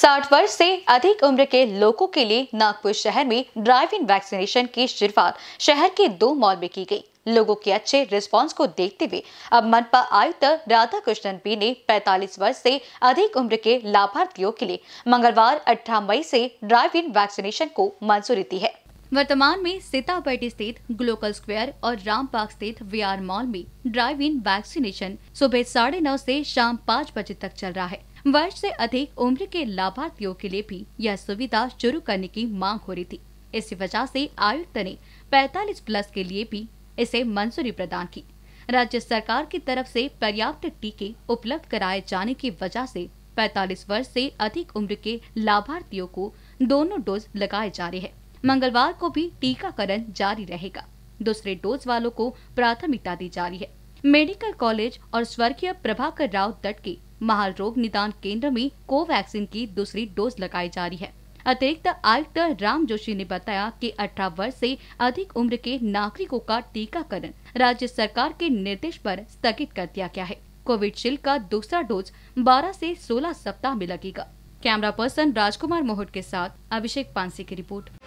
साठ वर्ष से अधिक उम्र के लोगों के लिए नागपुर शहर में ड्राइव इन वैक्सीनेशन की शुरुआत शहर के दो मॉल में की गई लोगों के अच्छे रिस्पांस को देखते हुए अब मनपा आयुक्त राधा कृष्णन पी ने 45 वर्ष से अधिक उम्र के लाभार्थियों के लिए मंगलवार 18 मई से ड्राइव इन वैक्सीनेशन को मंजूरी दी है वर्तमान में सीतापैटी स्थित ग्लोकल स्क्वायर और रामबाग स्थित वीआर मॉल में ड्राइव इन वैक्सीनेशन सुबह साढ़े नौ ऐसी शाम पाँच बजे तक चल रहा है वर्ष से अधिक उम्र के लाभार्थियों के लिए भी यह सुविधा शुरू करने की मांग हो रही थी इसी वजह से आयुक्त ने 45 प्लस के लिए भी इसे मंजूरी प्रदान की राज्य सरकार की तरफ से पर्याप्त टीके उपलब्ध कराए जाने की वजह से 45 वर्ष से अधिक उम्र के लाभार्थियों को दोनों डोज लगाए जा रहे हैं मंगलवार को भी टीकाकरण जारी रहेगा दूसरे डोज वालों को प्राथमिकता दी जा रही है मेडिकल कॉलेज और स्वर्गीय प्रभाकर राव तट के महाल रोग निदान केंद्र में कोवैक्सीन की दूसरी डोज लगाई जा रही है अतिरिक्त आयुक्त राम जोशी ने बताया कि 18 वर्ष से अधिक उम्र के नागरिकों का टीकाकरण राज्य सरकार के निर्देश पर स्थगित कर दिया गया है कोविडशील्ड का दूसरा डोज 12 से 16 सप्ताह में लगेगा कैमरा पर्सन राजकुमार मोहट के साथ अभिषेक पांसे की रिपोर्ट